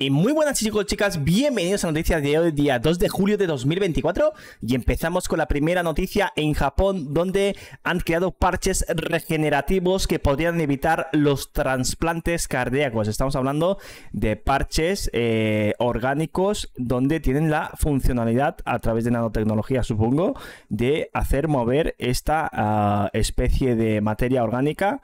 Y muy buenas chicos chicas, bienvenidos a Noticias de hoy, día 2 de julio de 2024 y empezamos con la primera noticia en Japón donde han creado parches regenerativos que podrían evitar los trasplantes cardíacos. Estamos hablando de parches eh, orgánicos donde tienen la funcionalidad a través de nanotecnología supongo de hacer mover esta ah, especie de materia orgánica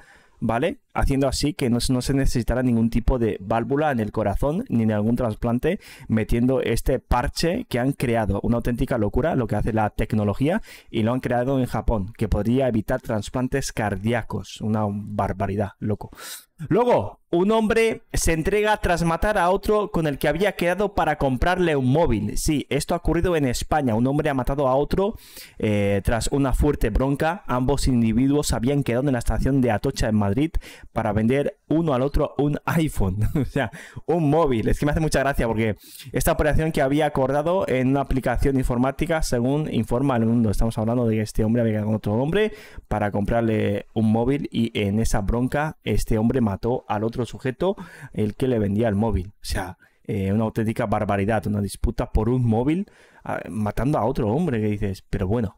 ¿vale? Haciendo así que no, se necesitará ningún tipo de válvula en el corazón ni en algún trasplante metiendo este parche que han creado. Una auténtica locura lo que hace la tecnología y lo han creado en Japón, que podría evitar trasplantes cardíacos. Una barbaridad, loco. Luego, un hombre se entrega tras matar a otro con el que había quedado para comprarle un móvil. Sí, esto ha ocurrido en España. Un hombre ha matado a otro eh, tras una fuerte bronca. Ambos individuos habían quedado en la estación de Atocha en Madrid para vender uno al otro un iPhone. o sea, un móvil. Es que me hace mucha gracia porque esta operación que había acordado en una aplicación informática, según informa el mundo. Estamos hablando de que este hombre había quedado con otro hombre para comprarle un móvil y en esa bronca este hombre mató mató al otro sujeto, el que le vendía el móvil. O sea, eh, una auténtica barbaridad, una disputa por un móvil matando a otro hombre que dices, pero bueno.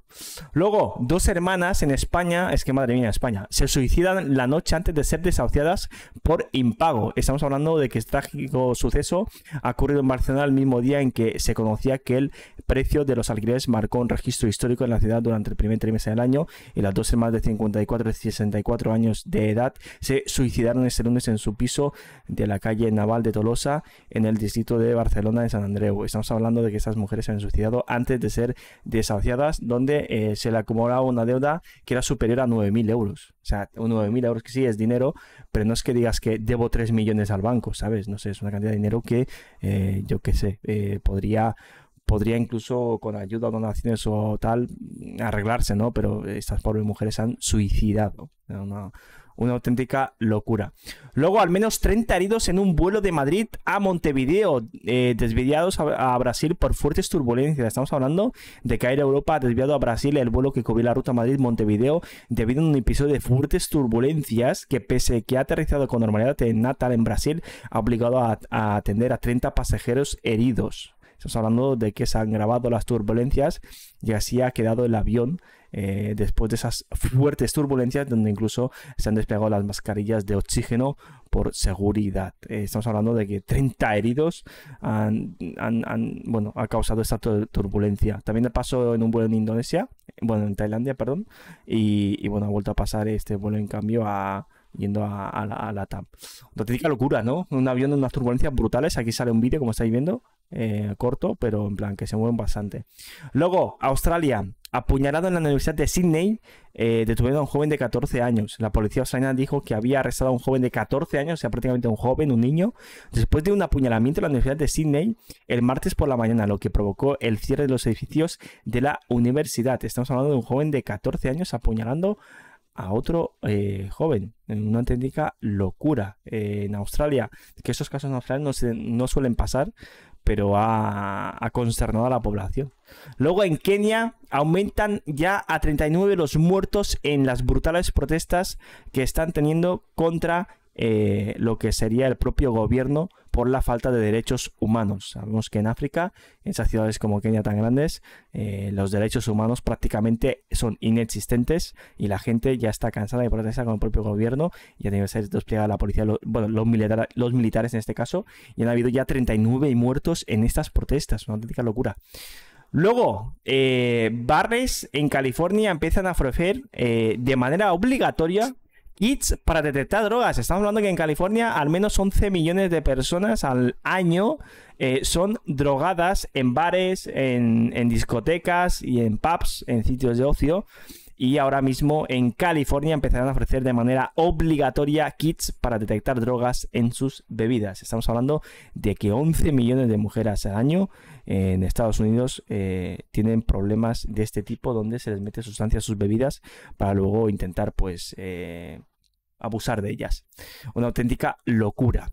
Luego, dos hermanas en España, es que madre mía, España, se suicidan la noche antes de ser desahuciadas por impago. Estamos hablando de que este trágico suceso ha ocurrido en Barcelona el mismo día en que se conocía que el precio de los alquileres marcó un registro histórico en la ciudad durante el primer trimestre del año y las dos hermanas de 54 y 64 años de edad se suicidaron ese lunes en su piso de la calle Naval de Tolosa en el distrito de Barcelona de San Andreu. Estamos hablando de que estas mujeres se han suicidado antes de ser desahuciadas, donde eh, se le acumulaba una deuda que era superior a 9.000 euros. O sea, 9.000 euros que sí es dinero, pero no es que digas que debo 3 millones al banco, ¿sabes? No sé, es una cantidad de dinero que eh, yo qué sé, eh, podría podría incluso con ayuda, donaciones o tal arreglarse, ¿no? Pero estas pobres mujeres han suicidado. ¿no? una auténtica locura. Luego, al menos 30 heridos en un vuelo de Madrid a Montevideo, eh, desviados a, Brasil por fuertes turbulencias. Estamos hablando de que hay Europa ha desviado a Brasil el vuelo que cubrió la ruta Madrid-Montevideo debido a un episodio de fuertes turbulencias que, pese que ha aterrizado con normalidad en Natal, en Brasil, ha obligado a, a atender a 30 pasajeros heridos. Estamos hablando de que se han grabado las turbulencias y así ha quedado el avión eh, después de esas fuertes turbulencias donde incluso se han desplegado las mascarillas de oxígeno por seguridad. Eh, estamos hablando de que 30 heridos han, bueno, ha causado esta turbulencia. También pasó en un vuelo en Indonesia, bueno, en Tailandia, perdón, y, bueno, ha vuelto a pasar este vuelo en cambio a, yendo a, la, TAP. la TAM. locura, ¿no? Un avión en unas turbulencias brutales. Aquí sale un vídeo, como estáis viendo. Eh, corto, pero en plan que se mueven bastante. Luego, Australia. Apuñalado en la Universidad de Sydney, eh, detuvieron a un joven de 14 años. La policía australiana dijo que había arrestado a un joven de 14 años, o sea, prácticamente un joven, un niño, después de un apuñalamiento en la Universidad de Sydney el martes por la mañana, lo que provocó el cierre de los edificios de la universidad. Estamos hablando de un joven de 14 años apuñalando a otro eh, joven en Una técnica locura eh, en Australia. Que estos casos en Australia no, no suelen pasar, pero ha, consternado a la población. Luego en Kenia aumentan ya a 39 los muertos en las brutales protestas que están teniendo contra eh, lo que sería el propio gobierno por la falta de derechos humanos. Sabemos que en África, en esas ciudades como Kenia tan grandes, eh, los derechos humanos prácticamente son inexistentes y la gente ya está cansada de protestar con el propio gobierno y tiene que ser desplegada la policía, los, bueno, los, militares, los militares en este caso, y han habido ya 39 muertos en estas protestas, una auténtica locura. Luego, eh, barres en California empiezan a ofrecer de manera obligatoria kits para detectar drogas. Estamos hablando que en California al menos 11 millones de personas al año eh, son drogadas en bares, en discotecas y en pubs, en sitios de ocio y ahora mismo en California empezarán a ofrecer de manera obligatoria kits para detectar drogas en sus bebidas. Estamos hablando de que 11 millones de mujeres al año en Estados Unidos eh, tienen problemas de este tipo donde se les mete sustancias a sus bebidas para luego intentar pues eh, abusar de ellas. Una auténtica locura.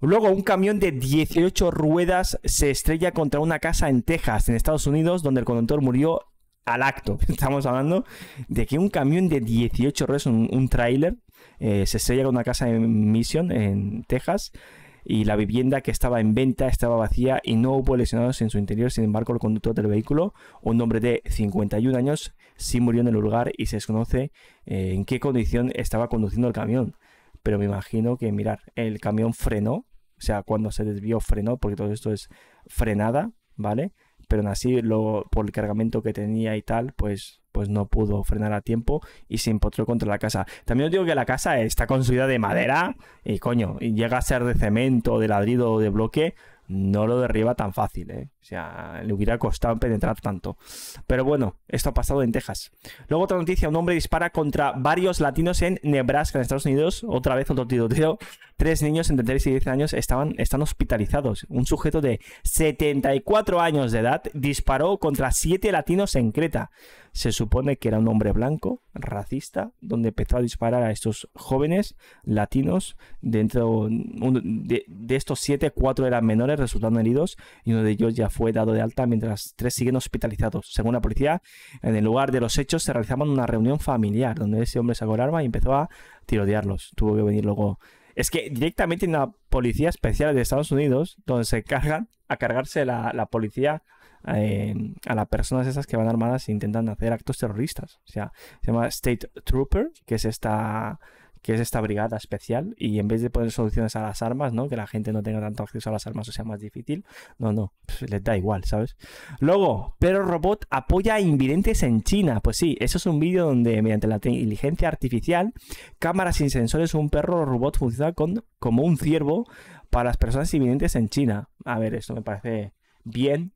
Luego, un camión de 18 ruedas se estrella contra una casa en Texas, en Estados Unidos, donde el conductor murió al acto. Estamos hablando de que un camión de 18 ruedas, un, trailer, eh, se estrella con una casa en Mission, en Texas, y la vivienda que estaba en venta estaba vacía y no hubo lesionados en su interior. Sin embargo, el conductor del vehículo, un hombre de 51 años, sí murió en el lugar y se desconoce eh, en qué condición estaba conduciendo el camión. Pero me imagino que, mirar, el camión frenó, o sea, cuando se desvió frenó, porque todo esto es frenada, ¿vale? pero así lo, por el cargamento que tenía y tal, pues, pues no pudo frenar a tiempo y se empotró contra la casa. También os digo que la casa está construida de madera y coño, llega a ser de cemento, de ladrido o de bloque, no lo derriba tan fácil, ¿eh? O sea, le hubiera costado penetrar tanto. Pero bueno, esto ha pasado en Texas. Luego otra noticia, un hombre dispara contra varios latinos en Nebraska, en Estados Unidos. Otra vez otro tío tres niños entre 3 y 10 años estaban, están hospitalizados. Un sujeto de 74 años de edad disparó contra siete latinos en Creta. Se supone que era un hombre blanco, racista, donde empezó a disparar a estos jóvenes latinos. Dentro de, estos siete, 4 eran menores, resultando heridos, y uno de ellos ya fue dado de alta, mientras tres siguen hospitalizados. Según la policía, en el lugar de los hechos se realizaban una reunión familiar, donde ese hombre sacó el arma y empezó a tirotearlos. Tuvo que venir luego es que directamente en la policía especial de Estados Unidos, donde se cargan a cargarse la, policía eh, a las personas esas que van armadas e intentan hacer actos terroristas. O sea, se llama State Trooper, que es esta que es esta brigada especial, y en vez de poner soluciones a las armas, ¿no? Que la gente no tenga tanto acceso a las armas o sea más difícil. No, no, pues les da igual, ¿sabes? Luego, pero Robot apoya a invidentes en China. Pues sí, eso es un vídeo donde mediante la inteligencia artificial, cámaras sin sensores, un perro robot funciona como un ciervo para las personas invidentes en China. A ver, esto me parece bien,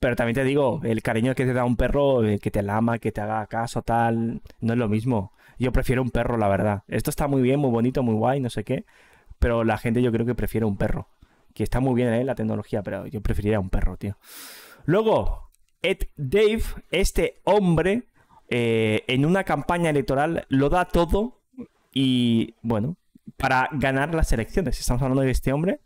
pero también te digo, el cariño que te da un perro, eh, que te lama, que te haga caso, tal, no es lo mismo. Yo prefiero un perro, la verdad. Esto está muy bien, muy bonito, muy guay, no sé qué. Pero la gente yo creo que prefiere un perro. Que está muy bien ¿eh? la tecnología, pero yo preferiría un perro, tío. Luego, Ed Dave, este hombre, eh, en una campaña electoral lo da todo y, bueno, para ganar las elecciones. Estamos hablando de este hombre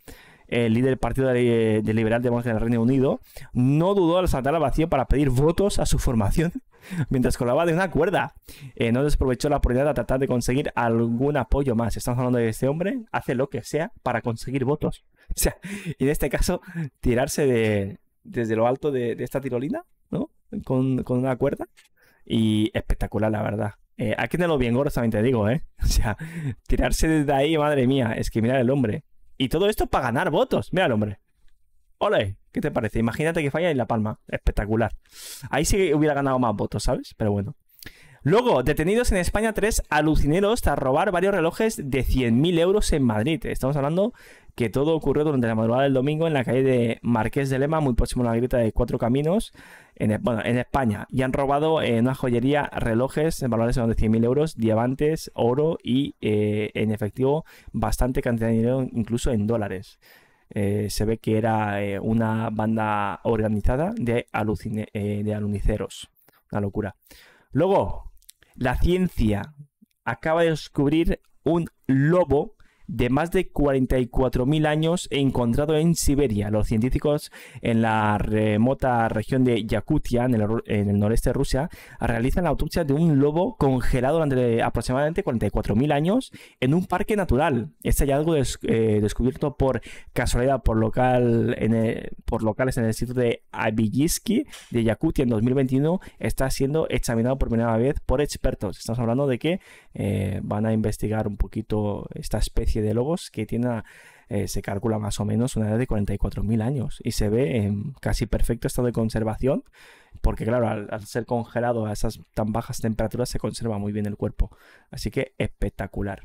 el líder del Partido liberal de Liberal de del Reino Unido, no dudó al saltar al vacío para pedir votos a su formación mientras colaba de una cuerda. Eh, no desprovechó la oportunidad de tratar de conseguir algún apoyo más. Estamos hablando de este hombre, hace lo que sea para conseguir votos. O sea, y en este caso, tirarse de, desde lo alto de, esta tirolina, ¿no? Con, una cuerda. Y espectacular, la verdad. Eh, hay que tenerlo bien gordo, también te digo, ¿eh? O sea, tirarse desde ahí, madre mía, es que mirar el hombre. Y todo esto para ganar votos. Mira el hombre. ¡Ole! ¿Qué te parece? Imagínate que falla en La Palma. Espectacular. Ahí sí hubiera ganado más votos, ¿sabes? Pero bueno. Luego, detenidos en España tres alucineros tras robar varios relojes de 100.000 euros en Madrid. Estamos hablando que todo ocurrió durante la madrugada del domingo en la calle de Marqués de Lema, muy próximo a la grieta de Cuatro Caminos, en, e-, España. Y han robado eh, en una joyería relojes en valores de 100.000 euros, diamantes, oro y eh, en efectivo bastante cantidad de dinero, incluso en dólares. Eh, se ve que era eh, una banda organizada de, eh, de aluniceros. Una locura. Luego, la ciencia acaba de descubrir un lobo de más de 44.000 años e encontrado en Siberia. Los científicos en la remota región de Yakutia, en el, noreste de Rusia, realizan la autopsia de un lobo congelado durante aproximadamente 44.000 años en un parque natural. Este hallazgo eh, descubierto por casualidad por, local por locales en el sitio de Abiyiski de Yakutia en 2021 está siendo examinado por primera vez por expertos. Estamos hablando de que eh, van a investigar un poquito esta especie de logos que tiene, eh, se calcula más o menos, una edad de 44.000 años y se ve en casi perfecto estado de conservación, porque claro, al, ser congelado a esas tan bajas temperaturas se conserva muy bien el cuerpo. Así que espectacular.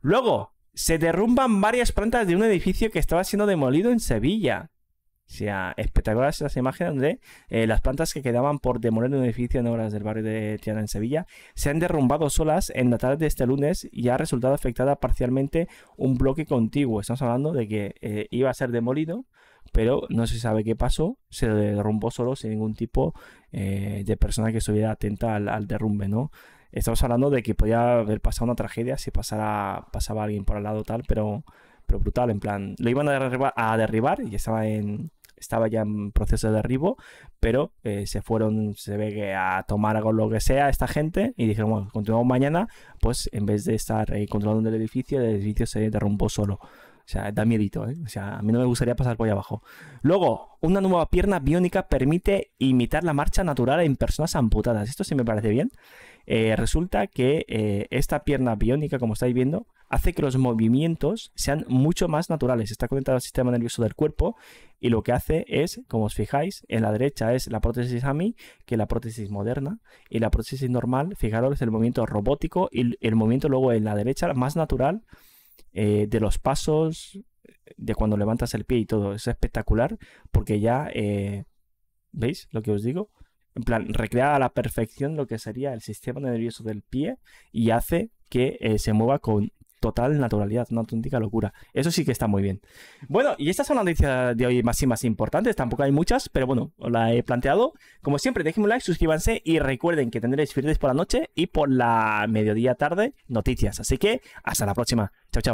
Luego, se derrumban varias plantas de un edificio que estaba siendo demolido en Sevilla. O sea, espectaculares las imágenes de eh, las plantas que quedaban por demoler un edificio en obras del barrio de Tiana en Sevilla se han derrumbado solas en la tarde de este lunes y ha resultado afectada parcialmente un bloque contiguo. Estamos hablando de que eh, iba a ser demolido, pero no se sabe qué pasó, se derrumbó solo sin ningún tipo eh, de persona que estuviera atenta al, al derrumbe, ¿no? Estamos hablando de que podía haber pasado una tragedia si pasara, pasaba alguien por al lado tal, pero pero brutal, en plan, lo iban a derribar, a derribar y estaba en estaba ya en proceso de derribo, pero eh, se fueron, se ve que a tomar algo lo que sea esta gente y dijeron, bueno, continuamos mañana, pues en vez de estar ahí eh, controlando el edificio, el edificio se derrumbó solo. O sea, da miedito, ¿eh? O sea, a mí no me gustaría pasar por ahí abajo. Luego, una nueva pierna biónica permite imitar la marcha natural en personas amputadas. Esto sí me parece bien. Eh, resulta que eh, esta pierna biónica, como estáis viendo, hace que los movimientos sean mucho más naturales. Está conectado al sistema nervioso del cuerpo y lo que hace es, como os fijáis, en la derecha es la prótesis AMI, que es la prótesis moderna, y la prótesis normal, fijaros, es el movimiento robótico y el movimiento luego en la derecha más natural eh, de los pasos, de cuando levantas el pie y todo. Es espectacular porque ya, eh, ¿veis lo que os digo? En plan, recrea a la perfección lo que sería el sistema nervioso del pie y hace que eh, se mueva con total naturalidad, una auténtica locura. Eso sí que está muy bien. Bueno, y estas son las noticias de hoy más y más importantes, tampoco hay muchas, pero bueno, os la he planteado. Como siempre, dejen un like, suscríbanse y recuerden que tendréis viernes por la noche y por la mediodía tarde noticias. Así que hasta la próxima. Chao, chao.